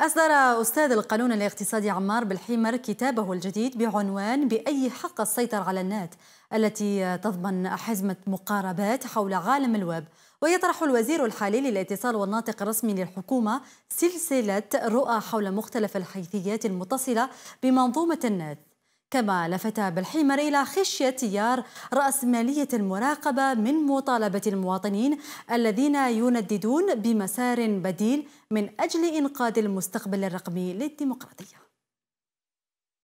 أصدر أستاذ القانون الاقتصادي عمار بالحيمر كتابه الجديد بعنوان بأي حق السيطرة على النت التي تضمن حزمة مقاربات حول عالم الويب ويطرح الوزير الحالي للاتصال والناطق الرسمي للحكومة سلسلة رؤى حول مختلف الحيثيات المتصلة بمنظومة النت كما لفت بالحمر إلى خشية تيار رأسمالية المراقبة من مطالبة المواطنين الذين ينددون بمسار بديل من أجل إنقاذ المستقبل الرقمي للديمقراطية